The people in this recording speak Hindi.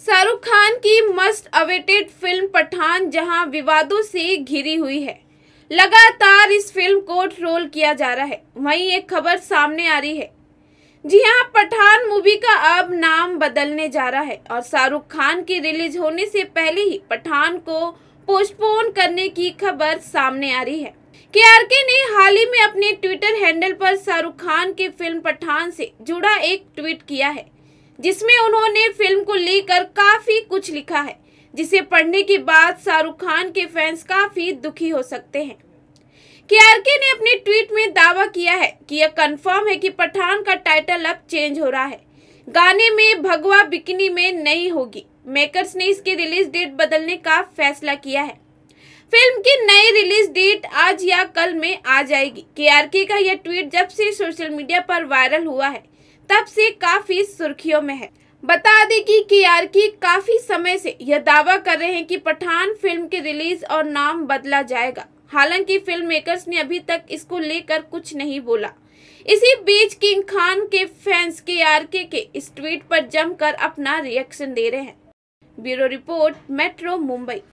शाहरुख खान की मस्ट अवेटेड फिल्म पठान जहां विवादों से घिरी हुई है लगातार इस फिल्म को ट्रोल किया जा रहा है वहीं एक खबर सामने आ रही है जी हां पठान मूवी का अब नाम बदलने जा रहा है और शाहरुख खान के रिलीज होने से पहले ही पठान को पोस्टपोन करने की खबर सामने आ रही है के आर के ने हाल ही में अपने ट्विटर हैंडल पर शाहरुख खान के फिल्म पठान से जुड़ा एक ट्वीट किया है जिसमें उन्होंने फिल्म को लेकर काफी कुछ लिखा है जिसे पढ़ने के बाद शाहरुख खान के फैंस काफी दुखी हो सकते हैं के आर के ने अपने ट्वीट में दावा किया है कि यह कंफर्म है कि पठान का टाइटल अब चेंज हो रहा है गाने में भगवा बिकनी में नहीं होगी मेकर्स ने इसके रिलीज डेट बदलने का फैसला किया है फिल्म की नई रिलीज डेट आज या कल में आ जाएगी के आर के का यह ट्वीट जब से सोशल मीडिया पर वायरल हुआ है तब से काफी सुर्खियों में है बता दें कि केआरकी काफी समय से यह दावा कर रहे हैं कि पठान फिल्म के रिलीज और नाम बदला जाएगा हालांकि फिल्म मेकर्स ने अभी तक इसको लेकर कुछ नहीं बोला इसी बीच किंग खान के फैंस के आर के, के इस ट्वीट पर जमकर अपना रिएक्शन दे रहे हैं ब्यूरो रिपोर्ट मेट्रो मुंबई